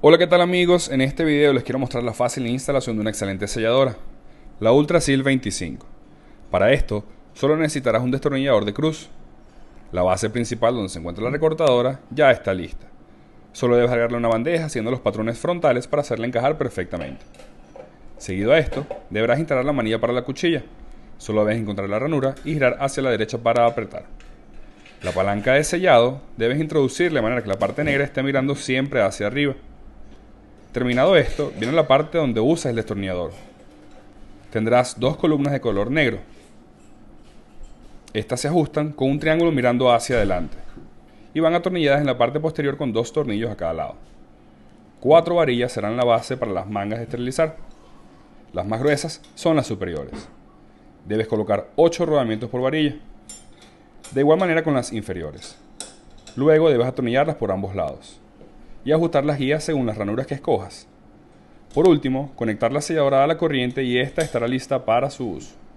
Hola qué tal amigos, en este video les quiero mostrar la fácil instalación de una excelente selladora, la UltraSeal 25. Para esto, solo necesitarás un destornillador de cruz. La base principal donde se encuentra la recortadora ya está lista. Solo debes agregarle una bandeja haciendo los patrones frontales para hacerla encajar perfectamente. Seguido a esto, deberás instalar la manilla para la cuchilla. Solo debes encontrar la ranura y girar hacia la derecha para apretar. La palanca de sellado debes introducirla de manera que la parte negra esté mirando siempre hacia arriba. Terminado esto, viene la parte donde usas el destornillador. Tendrás dos columnas de color negro. Estas se ajustan con un triángulo mirando hacia adelante y van atornilladas en la parte posterior con dos tornillos a cada lado. Cuatro varillas serán la base para las mangas de esterilizar. Las más gruesas son las superiores. Debes colocar ocho rodamientos por varilla. De igual manera con las inferiores. Luego debes atornillarlas por ambos lados y ajustar las guías según las ranuras que escojas. Por último, conectar la selladora a la corriente y esta estará lista para su uso.